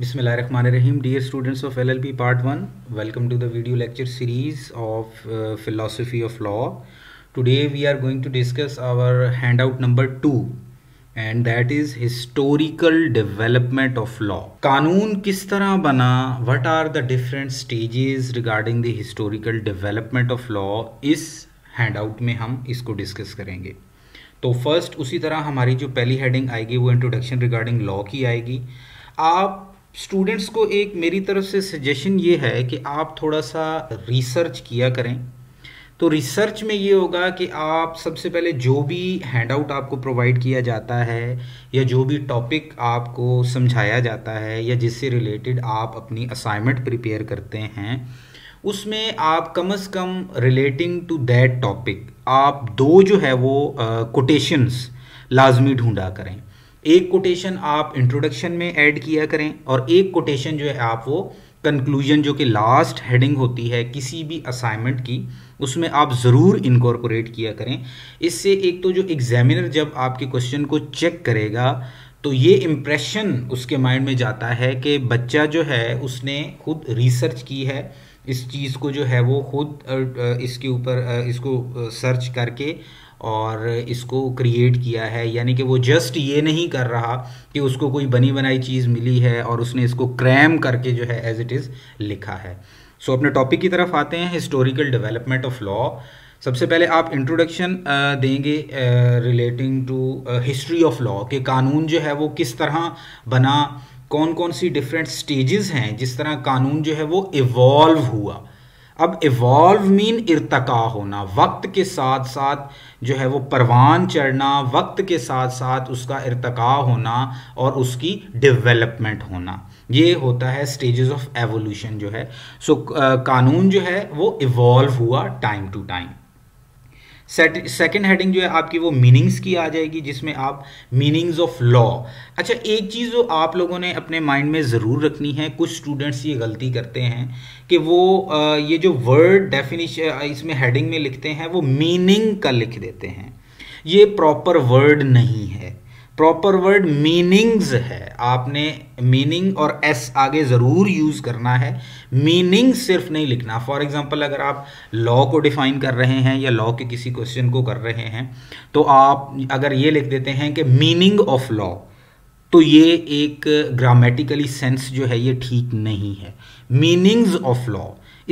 बिसमिल रहीम dear students of L L P part one welcome to the video lecture series of philosophy of law today we are going to discuss our handout number two and that is historical development of law कानून किस तरह बना what are the different stages regarding the historical development of law इस handout में हम इसको discuss करेंगे तो फर्स्ट उसी तरह हमारी जो पहली हेडिंग आएगी वो इंट्रोडक्शन रिगार्डिंग लॉ की आएगी आप स्टूडेंट्स को एक मेरी तरफ से सजेशन ये है कि आप थोड़ा सा रिसर्च किया करें तो रिसर्च में ये होगा कि आप सबसे पहले जो भी हैंडआउट आपको प्रोवाइड किया जाता है या जो भी टॉपिक आपको समझाया जाता है या जिससे रिलेटेड आप अपनी असाइनमेंट प्रिपेयर करते हैं उसमें आप कम से कम रिलेटिंग टू दैट टॉपिक आप दो जो है वो कोटेशंस uh, लाजमी ढूंढा करें एक कोटेशन आप इंट्रोडक्शन में ऐड किया करें और एक कोटेशन जो है आप वो कंक्लूजन जो कि लास्ट हेडिंग होती है किसी भी असाइनमेंट की उसमें आप ज़रूर इनकॉर्पोरेट किया करें इससे एक तो जो एग्जामिनर जब आपके क्वेश्चन को चेक करेगा तो ये इम्प्रेशन उसके माइंड में जाता है कि बच्चा जो है उसने खुद रिसर्च की है इस चीज़ को जो है वो खुद इसके ऊपर इसको सर्च करके और इसको क्रिएट किया है यानी कि वो जस्ट ये नहीं कर रहा कि उसको कोई बनी बनाई चीज़ मिली है और उसने इसको क्रैम करके जो है एज इट इज़ लिखा है सो so, अपने टॉपिक की तरफ आते हैं हिस्टोरिकल डेवलपमेंट ऑफ लॉ सबसे पहले आप इंट्रोडक्शन देंगे relating to history of law कि कानून जो है वो किस तरह बना कौन कौन सी डिफरेंट स्टेजेस हैं जिस तरह कानून जो है वो इवॉल्व हुआ अब इवॉल्व मीन इरतका होना वक्त के साथ साथ जो है वो परवान चढ़ना वक्त के साथ साथ उसका इरतका होना और उसकी डेवलपमेंट होना ये होता है स्टेजेस ऑफ एवोल्यूशन जो है सो so, कानून जो है वो इवॉल्व हुआ time to time second heading जो है आपकी वो मीनिंग्स की आ जाएगी जिसमें आप मीनिंग्स ऑफ लॉ अच्छा एक चीज़ जो आप लोगों ने अपने माइंड में ज़रूर रखनी है कुछ स्टूडेंट्स ये गलती करते हैं कि वो ये जो वर्ड डेफिनेशन इसमें हेडिंग में लिखते हैं वो मीनिंग का लिख देते हैं ये प्रॉपर वर्ड नहीं है प्रॉपर वर्ड मीनिंग्स है आपने मीनिंग और एस आगे ज़रूर यूज़ करना है मीनिंग सिर्फ नहीं लिखना फॉर एग्जांपल अगर आप लॉ को डिफाइन कर रहे हैं या लॉ के किसी क्वेश्चन को कर रहे हैं तो आप अगर ये लिख देते हैं कि मीनिंग ऑफ लॉ तो ये एक ग्रामेटिकली सेंस जो है ये ठीक नहीं है मीनिंग्स ऑफ लॉ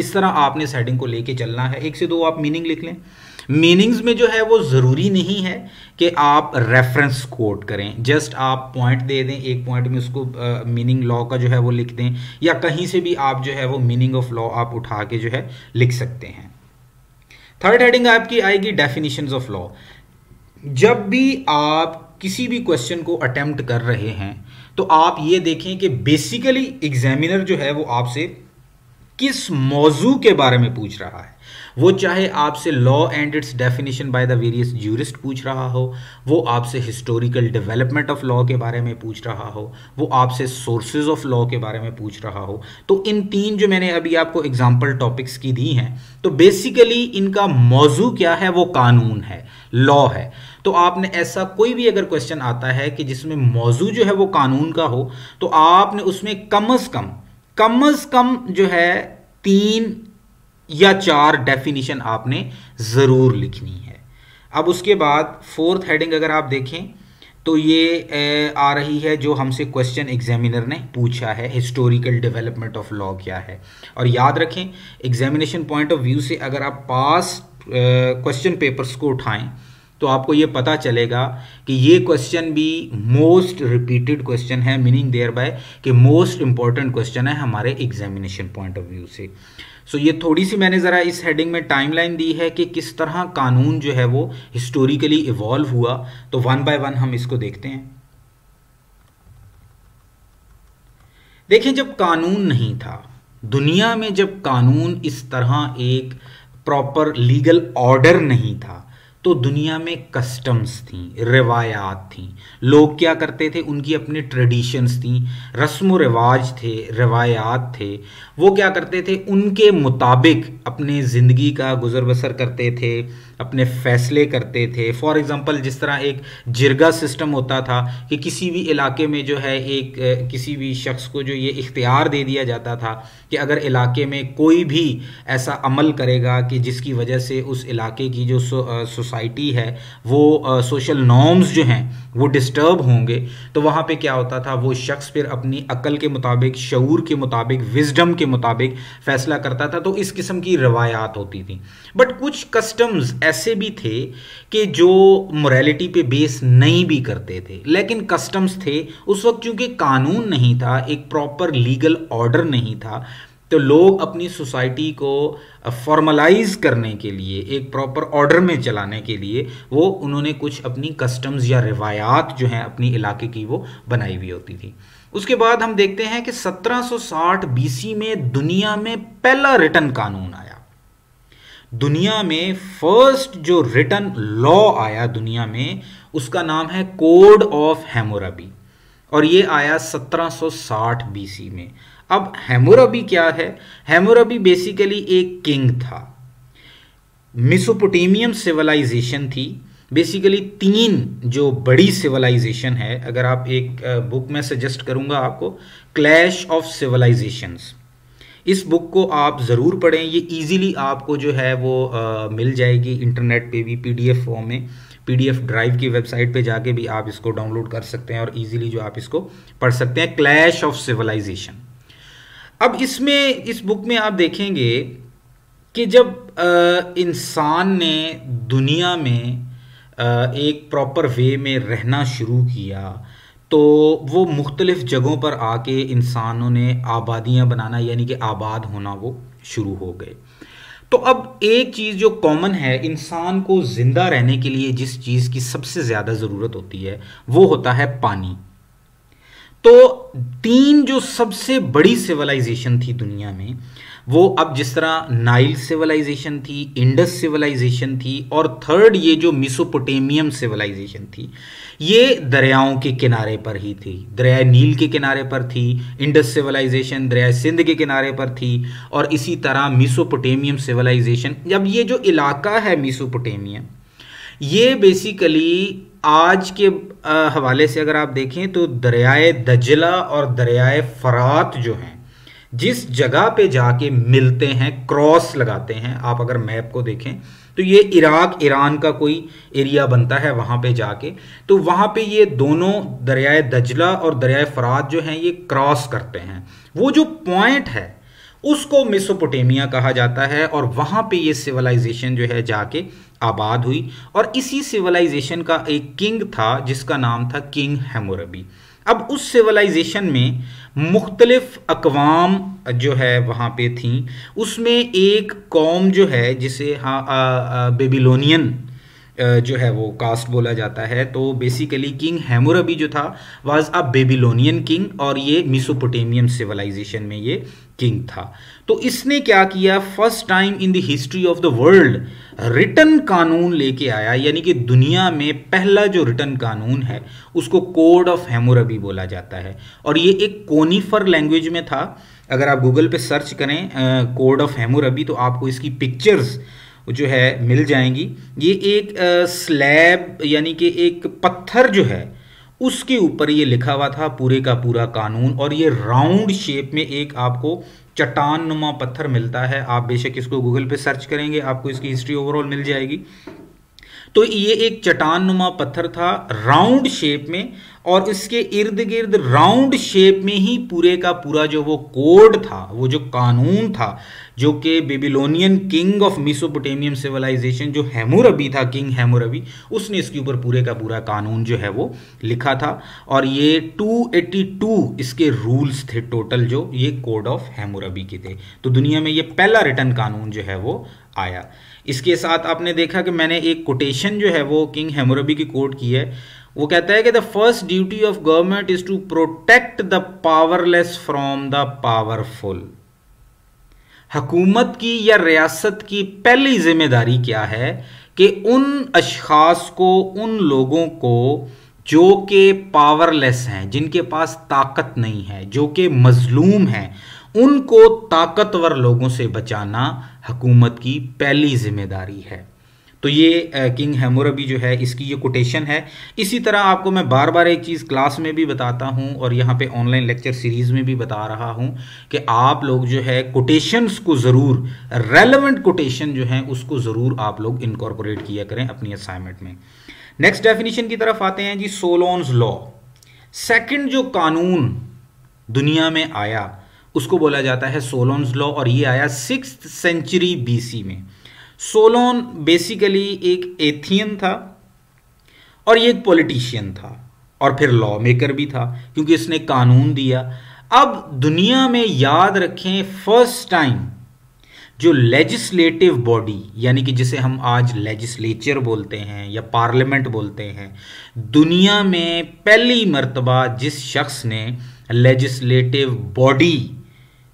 इस तरह आपने सेटिंग को लेके चलना है एक से दो आप मीनिंग लिख लें मीनिंग्स में जो है वो ज़रूरी नहीं है कि आप रेफरेंस कोट करें जस्ट आप पॉइंट दे दें एक पॉइंट में उसको मीनिंग लॉ का जो है वो लिख दें या कहीं से भी आप जो है वो मीनिंग ऑफ लॉ आप उठा के जो है लिख सकते हैं थर्ड हेडिंग आपकी आएगी डेफिनेशन ऑफ लॉ जब भी आप किसी भी क्वेश्चन को अटेम्प्ट कर रहे हैं तो आप ये देखें कि बेसिकली एग्जामिनर जो है वो आपसे किस मौजू के बारे में पूछ रहा है वो चाहे आपसे law and its definition by the various jurist पूछ रहा हो वो आपसे हिस्टोरिकल डेवलपमेंट ऑफ लॉ के बारे में पूछ रहा हो वो आपसे सोर्सेज ऑफ लॉ के बारे में पूछ रहा हो तो इन तीन जो मैंने अभी आपको एग्जाम्पल टॉपिक्स की दी हैं तो बेसिकली इनका मौजू क्या है वो कानून है लॉ है तो आपने ऐसा कोई भी अगर क्वेश्चन आता है कि जिसमें मौजू जो है वो कानून का हो तो आपने उसमें कम अज कम कम अज कम जो है तीन या चार डेफिनेशन आपने ज़रूर लिखनी है अब उसके बाद फोर्थ हेडिंग अगर आप देखें तो ये आ रही है जो हमसे क्वेश्चन एग्जामिनर ने पूछा है हिस्टोरिकल डेवलपमेंट ऑफ लॉ क्या है और याद रखें एग्जामिनेशन पॉइंट ऑफ व्यू से अगर आप पास क्वेश्चन पेपर्स को उठाएं तो आपको ये पता चलेगा कि ये क्वेश्चन भी मोस्ट रिपीटेड क्वेश्चन है मीनिंग देयर बाय कि मोस्ट इंपॉर्टेंट क्वेश्चन है हमारे एग्जामिनेशन पॉइंट ऑफ व्यू से सो so, ये थोड़ी सी मैंने ज़रा इस हेडिंग में टाइमलाइन दी है कि किस तरह कानून जो है वो हिस्टोरिकली इवॉल्व हुआ तो वन बाय वन हम इसको देखते हैं देखिए जब कानून नहीं था दुनिया में जब कानून इस तरह एक प्रॉपर लीगल ऑर्डर नहीं था तो दुनिया में कस्टम्स थी रिवायात थी लोग क्या करते थे उनकी अपनी ट्रेडिशंस थी रस्म रिवाज थे रिवायात थे वो क्या करते थे उनके मुताबिक अपने ज़िंदगी का गुजर बसर करते थे अपने फैसले करते थे फॉर एग्ज़ाम्पल जिस तरह एक जिरगा सिस्टम होता था कि किसी भी इलाके में जो है एक किसी भी शख्स को जो ये इख्तियार दे दिया जाता था कि अगर इलाके में कोई भी ऐसा अमल करेगा कि जिसकी वजह से उस इलाके की जो सोसाइटी सोसाइटी है वो सोशल नॉर्म्स जो हैं वो डिस्टर्ब होंगे तो वहाँ पे क्या होता था वो शख्स फिर अपनी अकल के मुताबिक शूर के मुताबिक विजडम के मुताबिक फैसला करता था तो इस किस्म की रवायात होती थी बट कुछ कस्टम्स ऐसे भी थे कि जो मोरालिटी पे बेस नहीं भी करते थे लेकिन कस्टम्स थे उस वक्त चूँकि कानून नहीं था एक प्रॉपर लीगल ऑर्डर नहीं था तो लोग अपनी सोसाइटी को फॉर्मलाइज करने के लिए एक प्रॉपर ऑर्डर में चलाने के लिए वो उन्होंने कुछ अपनी कस्टम्स या रिवायात जो हैं अपनी इलाके की वो बनाई हुई होती थी उसके बाद हम देखते हैं कि 1760 बीसी में दुनिया में पहला रिटर्न कानून आया दुनिया में फर्स्ट जो रिटर्न लॉ आया दुनिया में उसका नाम है कोड ऑफ हेमोराबी और ये आया 1760 बीसी में अब हेमोराबी क्या है हेमोरबी बेसिकली एक किंग था मिसोपोटेमियम सिविलाइजेशन थी बेसिकली तीन जो बड़ी सिविलाइजेशन है अगर आप एक बुक में सजेस्ट करूंगा आपको क्लैश ऑफ सिविलाइजेशंस इस बुक को आप ज़रूर पढ़ें ये इजीली आपको जो है वो आ, मिल जाएगी इंटरनेट पे भी पीडीएफ फॉर्म में पीडीएफ ड्राइव की वेबसाइट पे जाके भी आप इसको डाउनलोड कर सकते हैं और इजीली जो आप इसको पढ़ सकते हैं क्लैश ऑफ सिविलाइजेशन अब इसमें इस बुक में आप देखेंगे कि जब इंसान ने दुनिया में एक प्रॉपर वे में रहना शुरू किया तो वो मुख्तलिफ़ जगहों पर आके इंसानों ने आबादियाँ बनाना यानी कि आबाद होना वो शुरू हो गए तो अब एक चीज़ जो कॉमन है इंसान को ज़िंदा रहने के लिए जिस चीज़ की सबसे ज़्यादा ज़रूरत होती है वो होता है पानी तो तीन जो सबसे बड़ी सिविलाइजेशन थी दुनिया में वो अब जिस तरह नाइल सिविलाइजेशन थी इंडस सिविलाइजेशन थी और थर्ड ये जो मिसोपोटेमियम सिविलाइजेशन थी ये दरियाओं के किनारे पर ही थी दरिया नील के किनारे पर थी इंडस सिविलाइजेशन दरिया सिंध के किनारे पर थी और इसी तरह मिसोपोटेमियम सिविलाइजेशन जब ये जो इलाका है मिसोपोटेमियम ये बेसिकली आज के हवाले से अगर आप देखें तो दरियाए दजला और दरियाए फरात जो हैं जिस जगह पे जाके मिलते हैं क्रॉस लगाते हैं आप अगर मैप को देखें तो ये इराक ईरान का कोई एरिया बनता है वहाँ पे जाके तो वहाँ पे ये दोनों दरियाए दजला और दरियाए फरात जो हैं ये क्रॉस करते हैं वो जो पॉइंट है उसको मेसोपोटेमिया कहा जाता है और वहाँ पे ये सिविलाइजेशन जो है जाके आबाद हुई और इसी सिविलाइजेशन का एक किंग था जिसका नाम था किंग हेमोरबी अब उस सिविलाइजेशन में मुख्तलिफ अकवाम जो है वहाँ पे थी उसमें एक कौम जो है जिसे हाँ बेबीलोनियन जो है वो कास्ट बोला जाता है तो बेसिकली किंग हैमोरबी जो था वाज अ बेबीलोनियन किंग और ये मिसोपोटेमियन सिविलाइजेशन में ये किंग था तो इसने क्या किया first time in the history of the world written कानून लेके आया यानी कि दुनिया में पहला जो रिटर्न कानून है उसको कोड ऑफ हेमोरबी बोला जाता है और ये एक कोनीफर लैंग्वेज में था अगर आप गूगल पे सर्च करें कोड ऑफ हेमोरबी तो आपको इसकी पिक्चर्स जो है मिल जाएंगी ये एक स्लैब यानी कि एक पत्थर जो है उसके ऊपर ये लिखा हुआ था पूरे का पूरा कानून और ये राउंड शेप में एक आपको चट्टान नुमा पत्थर मिलता है आप बेशक इसको गूगल पे सर्च करेंगे आपको इसकी हिस्ट्री ओवरऑल मिल जाएगी तो ये एक चट्टान नुमा पत्थर था राउंड शेप में और इसके इर्द गिर्द राउंड शेप में ही पूरे का पूरा जो वो कोड था वो जो कानून था जो कि Babylonian king of Mesopotamian civilisation जो हेमुरबी था किंग हेमुरबी उसने इसके ऊपर पूरे का पूरा कानून जो है वो लिखा था और ये 282 इसके रूल्स थे टोटल जो ये कोड ऑफ हेमुरबी के थे तो दुनिया में ये पहला रिटर्न कानून जो है वो आया इसके साथ आपने देखा कि मैंने एक कोटेशन जो है वो किंग हेमोरबी की कोट की है वो कहता है कि the first duty of government is to protect the powerless from the powerful हकूमत की या रियासत की पहली जिम्मेदारी क्या है कि उन अशास को उन लोगों को जो के पावरलेस हैं जिनके पास ताकत नहीं है जो के मजलूम हैं उनको ताकतवर लोगों से बचाना हुकूमत की पहली जिम्मेदारी है तो ये किंग हेमोरबी जो है इसकी ये कोटेशन है इसी तरह आपको मैं बार बार एक चीज़ क्लास में भी बताता हूँ और यहाँ पे ऑनलाइन लेक्चर सीरीज़ में भी बता रहा हूँ कि आप लोग जो है कोटेशंस को ज़रूर रेलेवेंट कोटेशन जो है उसको ज़रूर आप लोग इनकॉर्पोरेट किया करें अपनी असाइनमेंट में नेक्स्ट डेफिनेशन की तरफ आते हैं जी सोलोन्स लॉ सेकेंड जो कानून दुनिया में आया उसको बोला जाता है सोलोन्स लॉ और ये आया सिक्स सेंचुरी बीसी में सोलोन बेसिकली एक एथियन था और ये एक पॉलिटिशियन था और फिर लॉ मेकर भी था क्योंकि इसने कानून दिया अब दुनिया में याद रखें फर्स्ट टाइम जो लेजिस्लेटिव बॉडी यानी कि जिसे हम आज लेजिस्लेचर बोलते हैं या पार्लियामेंट बोलते हैं दुनिया में पहली मर्तबा जिस शख्स ने लेजिस्लेटिव बॉडी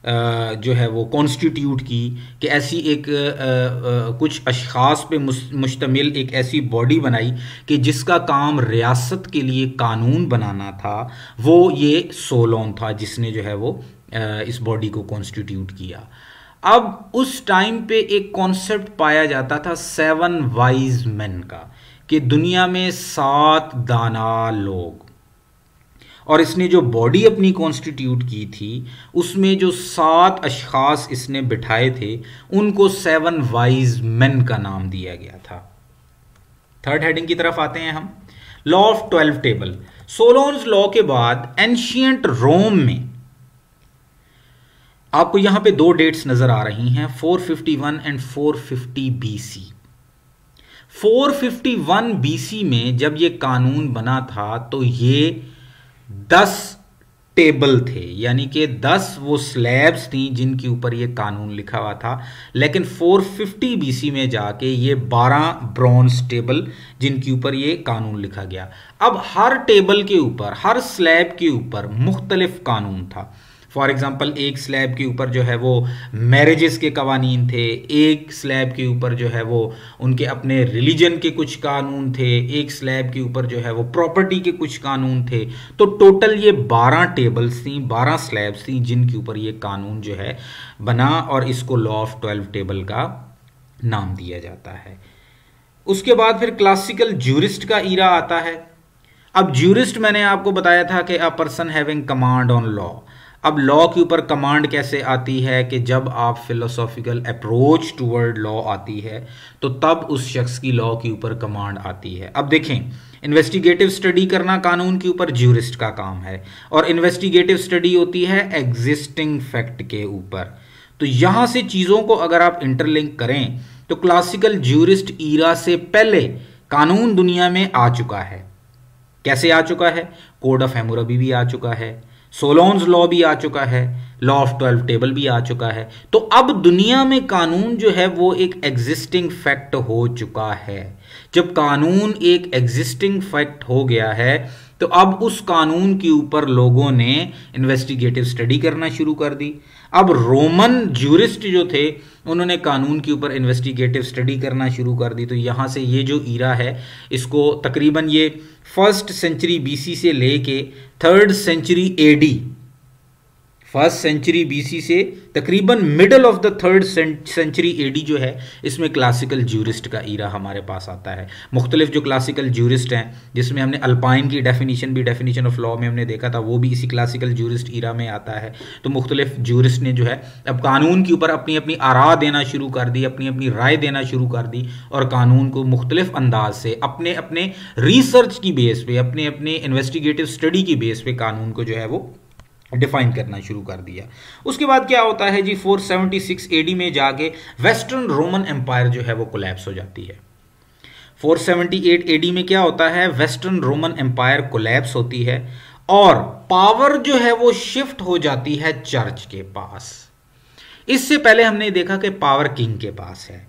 जो है वो कॉन्स्टिट्यूट की कि ऐसी एक आ, आ, कुछ अशास पे मुश्तमिल एक ऐसी बॉडी बनाई कि जिसका काम रियासत के लिए कानून बनाना था वो ये सोलोन था जिसने जो है वो आ, इस बॉडी को कॉन्स्टिट्यूट किया अब उस टाइम पे एक कॉन्सेप्ट पाया जाता था सेवन वाइज मैन का कि दुनिया में सात दाना लोग और इसने जो बॉडी अपनी कॉन्स्टिट्यूट की थी उसमें जो सात अशास इसने बिठाए थे उनको सेवन वाइज मैन का नाम दिया गया था थर्ड हेडिंग की तरफ आते हैं हम law of twelve table Solon's law के बाद एंशियंट रोम में आपको यहां पे दो डेट्स नजर आ रही हैं 451 एंड 450 बीसी 451 बीसी में जब ये कानून बना था तो ये दस टेबल थे यानी कि दस वो स्लैब्स थी जिनके ऊपर ये कानून लिखा हुआ था लेकिन 450 बीसी में जाके ये 12 ब्रॉन्ज टेबल जिनके ऊपर ये कानून लिखा गया अब हर टेबल के ऊपर हर स्लैब के ऊपर मुख्तलिफ कानून था फॉर एग्जाम्पल एक स्लैब के ऊपर जो है वो मैरिजेस के कवानीन थे एक स्लैब के ऊपर जो है वो उनके अपने रिलीजन के कुछ कानून थे एक स्लैब के ऊपर जो है वो प्रॉपर्टी के कुछ कानून थे तो टोटल ये बारह टेबल्स थी बारह स्लैब्स थी जिनके ऊपर ये कानून जो है बना और इसको लॉ ऑफ ट्वेल्व टेबल का नाम दिया जाता है उसके बाद फिर क्लासिकल ज्यूरिस्ट का ईरा आता है अब ज्यूरिस्ट मैंने आपको बताया था कि a person having command on law अब लॉ के ऊपर कमांड कैसे आती है कि जब आप फिलोसॉफिकल अप्रोच टूवर्ड लॉ आती है तो तब उस शख्स की लॉ के ऊपर कमांड आती है अब देखें इन्वेस्टिगेटिव स्टडी करना कानून के ऊपर ज्यूरिस्ट का काम है और इन्वेस्टिगेटिव स्टडी होती है एग्जिस्टिंग फैक्ट के ऊपर तो यहां से चीज़ों को अगर आप इंटरलिंक करें तो क्लासिकल ज्यूरिस्ट ईरा से पहले कानून दुनिया में आ चुका है कैसे आ चुका है कोड ऑफ हेमोरबी भी आ चुका है सोलोन्स लॉ भी आ चुका है लॉ ऑफ ट्वेल्व टेबल भी आ चुका है तो अब दुनिया में कानून जो है वो एक एग्जिस्टिंग फैक्ट हो चुका है जब कानून एक एग्जिस्टिंग फैक्ट हो गया है तो अब उस कानून के ऊपर लोगों ने इन्वेस्टिगेटिव स्टडी करना शुरू कर दी अब रोमन ज्यूरिस्ट जो थे उन्होंने कानून के ऊपर इन्वेस्टिगेटिव स्टडी करना शुरू कर दी तो यहाँ से ये जो ईरा है इसको तकरीबन ये फर्स्ट सेंचुरी बीसी से लेके third century AD first century BC से तकरीबन middle of the third century AD जो है इसमें क्लासिकल ज्यूरिस्ट का ईरा हमारे पास आता है मुख्तलिफ जो क्लासिकल ज्यूरिस्ट हैं जिसमें हमने अल्पाइन की डेफिनेशन भी डेफिनेशन ऑफ लॉ में हमने देखा था वो भी इसी क्लासिकल ज्यूरिस्ट ईरा में आता है तो मुख्तलिफ ज्यूरिस्ट ने जो है अब कानून के ऊपर अपनी अपनी आरा देना शुरू कर दी अपनी अपनी राय देना शुरू कर दी और कानून को मुख्तलिफ अंदाज से अपने अपने रिसर्च की बेस पे अपने अपने इन्वेस्टिगेटिव स्टडी की बेस पे कानून को जो है वो डिफाइन करना शुरू कर दिया उसके बाद क्या होता है जी 476 एडी में जाके वेस्टर्न रोमन एम्पायर जो है वो कोलैप्स हो जाती है 478 एडी में क्या होता है वेस्टर्न रोमन एम्पायर कोलैप्स होती है और पावर जो है वो शिफ्ट हो जाती है चर्च के पास इससे पहले हमने देखा कि पावर किंग के पास है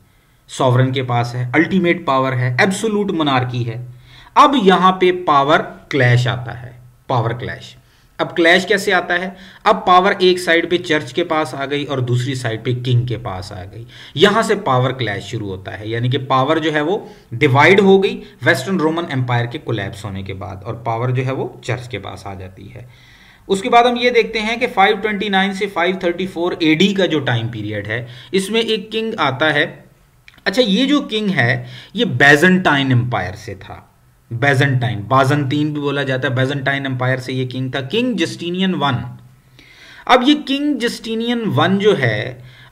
सॉवरन के पास है अल्टीमेट पावर है एब्सोलूट मनारकी है अब यहां पे पावर क्लैश आता है पावर क्लैश अब क्लैश कैसे आता है अब पावर एक साइड पे चर्च के पास आ गई और दूसरी साइड पे किंग के पास आ गई यहां से पावर क्लैश शुरू होता है यानी कि पावर जो है वो डिवाइड हो गई वेस्टर्न रोमन एम्पायर के कोलैप्स होने के बाद और पावर जो है वो चर्च के पास आ जाती है उसके बाद हम ये देखते हैं कि 529 से 534 एडी का जो टाइम पीरियड है इसमें एक किंग आता है अच्छा ये जो किंग है ये बेजेंटाइन एम्पायर से था बेजेंटाइन बाजंतीन भी बोला जाता है बेजेंटाइन एम्पायर से ये किंग था किंग जस्टिनियन वन अब ये किंग जस्टिनियन वन जो है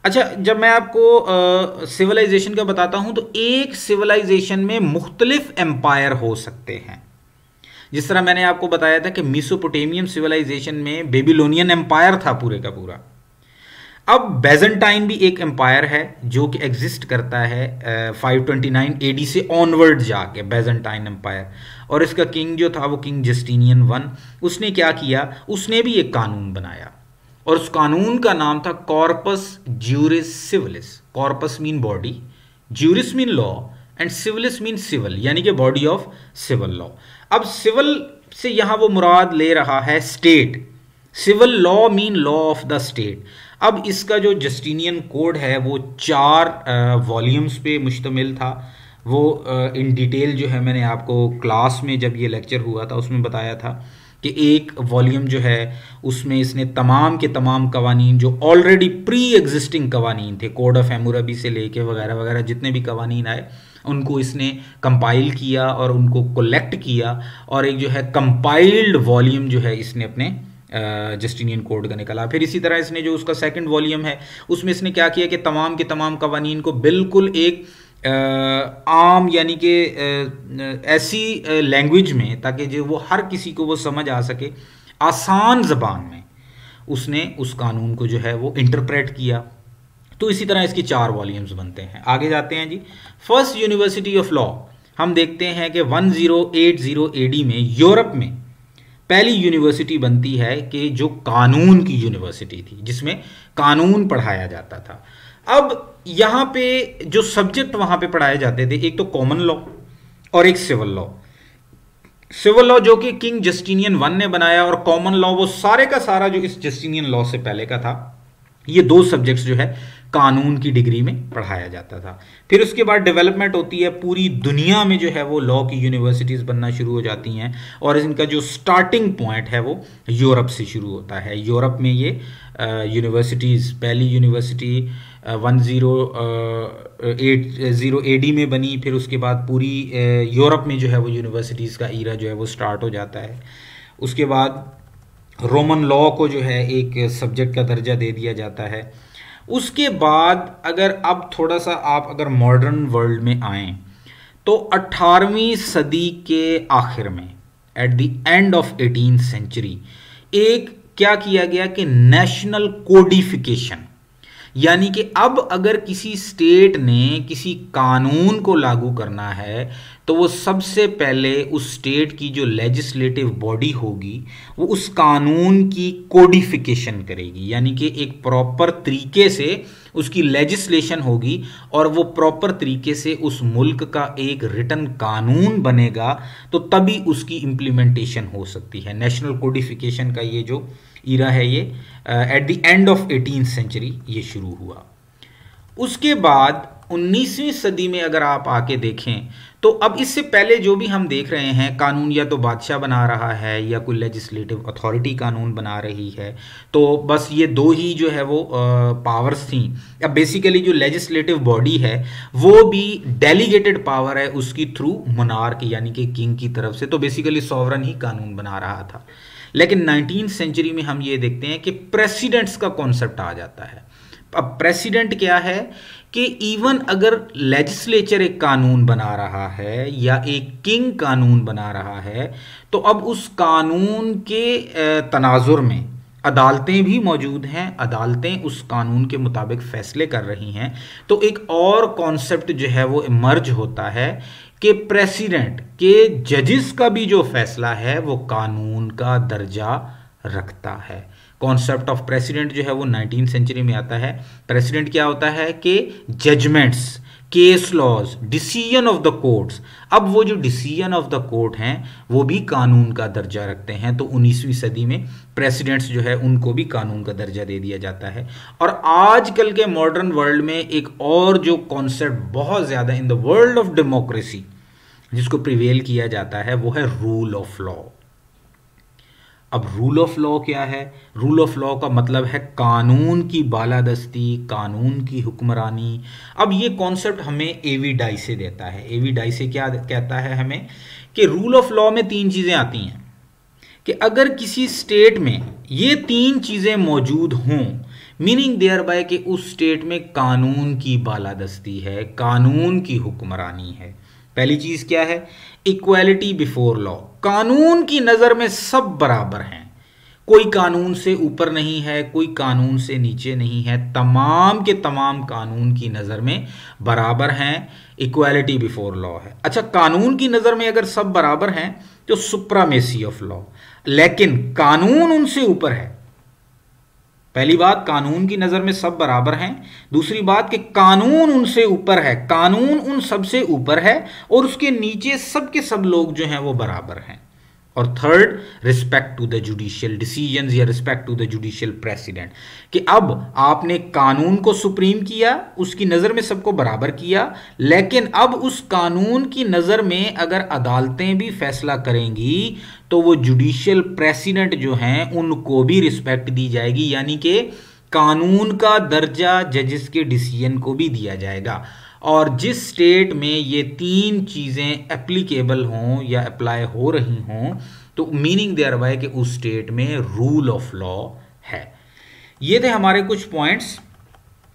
अच्छा जब मैं आपको सिविलाइजेशन का बताता हूं तो एक सिविलाइजेशन में मुख्तलिफ एम्पायर हो सकते हैं जिस तरह मैंने आपको बताया था कि मिसोपोटेमियम सिविलाइजेशन में बेबीलोनियन एम्पायर था पूरे का पूरा अब बेजेंटाइन भी एक एम्पायर है जो कि एग्जिस्ट करता है फाइव ट्वेंटी एडी से ऑनवर्ड जाके बेजेंटाइन एम्पायर और इसका किंग जो था वो किंग जस्टिनियन वन उसने क्या किया उसने भी एक कानून बनाया और उस कानून का नाम था corpus juris civilis corpus mean body juris mean law and civilis mean civil यानी कि बॉडी ऑफ सिविल लॉ अब सिविल से यहां वो मुराद ले रहा है state civil law mean law of the state अब इसका जो जस्टिनियन कोड है वो चार वॉल्यूम्स पे मुश्तमिल था वो इन डिटेल जो है मैंने आपको क्लास में जब ये लेक्चर हुआ था उसमें बताया था कि एक वॉल्यूम जो है उसमें इसने तमाम के तमाम कवानीन जो ऑलरेडी प्री एग्जिस्टिंग कवानीन थे कोड ऑफ एमूरबी से लेके वगैरह वगैरह जितने भी कवानीन आए उनको इसने कंपाइल किया और उनको कलेक्ट किया और एक जो है कंपाइल्ड वॉल्यूम जो है इसने अपने जस्टिनियन कोड का निकला फिर इसी तरह इसने जो उसका सेकंड वॉल्यूम है उसमें इसने क्या किया कि तमाम के तमाम कवानीन को बिल्कुल एक आम यानी कि ऐसी लैंग्वेज में ताकि जो वो हर किसी को वो समझ आ सके आसान जबान में उसने उस कानून को जो है वो इंटरप्रेट किया तो इसी तरह इसकी चार वॉल्यूम्स बनते हैं आगे जाते हैं जी फर्स्ट यूनिवर्सिटी ऑफ लॉ हम देखते हैं कि 1080 एडी में यूरोप में पहली यूनिवर्सिटी बनती है कि जो कानून की यूनिवर्सिटी थी जिसमें कानून पढ़ाया जाता था अब यहाँ पे जो सब्जेक्ट वहाँ पे पढ़ाए जाते थे एक तो कॉमन लॉ और एक सिविल लॉ सिविल लॉ जो कि किंग जस्टिनियन वन ने बनाया और कॉमन लॉ वो सारे का सारा जो इस जस्टिनियन लॉ से पहले का था ये दो सब्जेक्ट्स जो है कानून की डिग्री में पढ़ाया जाता था फिर उसके बाद डेवलपमेंट होती है पूरी दुनिया में जो है वो लॉ की यूनिवर्सिटीज़ बनना शुरू हो जाती हैं और इनका जो स्टार्टिंग पॉइंट है वो यूरोप से शुरू होता है यूरोप में ये यूनिवर्सिटीज़ पहली university one zero eight zero A D में बनी फिर उसके बाद पूरी यूरोप में जो है वो यूनिवर्सिटीज़ का ईरा जो है वो स्टार्ट हो जाता है उसके बाद रोमन लॉ को जो है एक सब्जेक्ट का दर्जा दे दिया जाता है उसके बाद अगर अब थोड़ा सा आप अगर मॉडर्न वर्ल्ड में आए तो 18वीं सदी के आखिर में at the end of eighteen century एक क्या किया गया कि नेशनल कोडिफिकेशन यानी कि अब अगर किसी स्टेट ने किसी कानून को लागू करना है तो वो सबसे पहले उस स्टेट की जो लेजिस्लेटिव बॉडी होगी वो उस कानून की कोडिफिकेशन करेगी यानी कि एक प्रॉपर तरीके से उसकी लेजिस्लेशन होगी और वो प्रॉपर तरीके से उस मुल्क का एक रिटर्न कानून बनेगा तो तभी उसकी इम्प्लीमेंटेशन हो सकती है नेशनल कोडिफिकेशन का ये जो ईरा है ये at the end of eighteen century ये शुरू हुआ उसके बाद 19वीं सदी में अगर आप आके देखें तो अब इससे पहले जो भी हम देख रहे हैं कानून या तो बादशाह बना रहा है या कोई लेजिस्लेटिव अथॉरिटी कानून बना रही है तो बस ये दो ही जो है वो पावर्स uh, थी अब बेसिकली जो लेजिस्लेटिव बॉडी है वो भी डेलीगेटेड पावर है उसकी थ्रू मोनार्क यानी कि किंग की तरफ से तो बेसिकली सॉवरन ही कानून बना रहा था लेकिन नाइनटीन सेंचुरी में हम ये देखते हैं कि प्रेसिडेंट्स का कॉन्सेप्ट आ जाता है अब प्रेसिडेंट क्या है कि इवन अगर लेजिस्लेचर एक कानून बना रहा है या एक किंग कानून बना रहा है तो अब उस कानून के तनाजुर में अदालतें भी मौजूद हैं अदालतें उस कानून के मुताबिक फैसले कर रही हैं तो एक और कॉन्सेप्ट जो है वो इमर्ज होता है के प्रेसिडेंट के जजिस का भी जो फैसला है वो कानून का दर्जा रखता है कॉन्सेप्ट ऑफ प्रेसिडेंट जो है वो नाइनटीन सेंचुरी में आता है प्रेसिडेंट क्या होता है कि judgments case laws decision of the courts अब वो जो डिसीजन ऑफ द कोर्ट हैं वो भी कानून का दर्जा रखते हैं तो 19वीं सदी में प्रेसिडेंट्स जो है उनको भी कानून का दर्जा दे दिया जाता है और आजकल के मॉडर्न वर्ल्ड में एक और जो कॉन्सेप्ट बहुत ज़्यादा in the world of democracy जिसको प्रिवेल किया जाता है वो है रूल ऑफ लॉ अब रूल ऑफ लॉ क्या है रूल ऑफ लॉ का मतलब है कानून की बालादस्ती कानून की हुक्मरानी अब ये कॉन्सेप्ट हमें एवी से देता है एवी से क्या कहता है हमें कि रूल ऑफ लॉ में तीन चीज़ें आती हैं कि अगर किसी स्टेट में ये तीन चीज़ें मौजूद हों मीनिंग देयर बाय कि उस स्टेट में कानून की बालादस्ती है कानून की हुक्मरानी है पहली चीज क्या है इक्वालिटी बिफोर लॉ कानून की नजर में सब बराबर हैं कोई कानून से ऊपर नहीं है कोई कानून से नीचे नहीं है तमाम के तमाम कानून की नज़र में बराबर हैं इक्वालिटी बिफोर लॉ है अच्छा कानून की नज़र में अगर सब बराबर हैं तो सुप्रामेसी ऑफ लॉ लेकिन कानून उनसे ऊपर है पहली बात कानून की नज़र में सब बराबर हैं दूसरी बात कि कानून उनसे ऊपर है कानून उन सबसे ऊपर है और उसके नीचे सबके सब लोग जो हैं वो बराबर हैं और third respect to the judicial decision या respect to the judicial precedent कि अब आपने कानून को सुप्रीम किया उसकी नज़र में सबको बराबर किया लेकिन अब उस कानून की नज़र में अगर अदालतें भी फैसला करेंगी तो वो जुडिशियल प्रेसिडेंट जो हैं उनको भी रिस्पेक्ट दी जाएगी यानी कि कानून का दर्जा जजेस के डिसीजन को भी दिया जाएगा और जिस स्टेट में ये तीन चीज़ें एप्लीकेबल हों या अप्लाई हो रही हों तो मीनिंग देयर बाय कि उस स्टेट में रूल ऑफ लॉ है ये थे हमारे कुछ points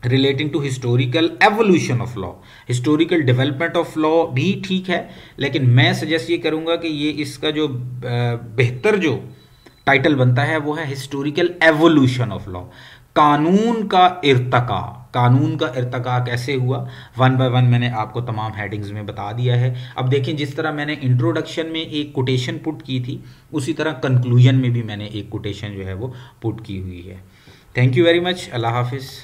relating to historical evolution of law historical development of law भी ठीक है लेकिन मैं सजेस्ट ये करूँगा कि ये इसका जो बेहतर जो टाइटल बनता है वो है हिस्टोरिकल एवोल्यूशन ऑफ लॉ कानून का इरतका कानून का इरतका कैसे हुआ वन बाय वन मैंने आपको तमाम हेडिंग्स में बता दिया है अब देखें जिस तरह मैंने इंट्रोडक्शन में एक कोटेशन पुट की थी उसी तरह कंक्लूजन में भी मैंने एक कोटेशन जो है वो पुट की हुई है थैंक यू वेरी मच अल्लाह हाफिज़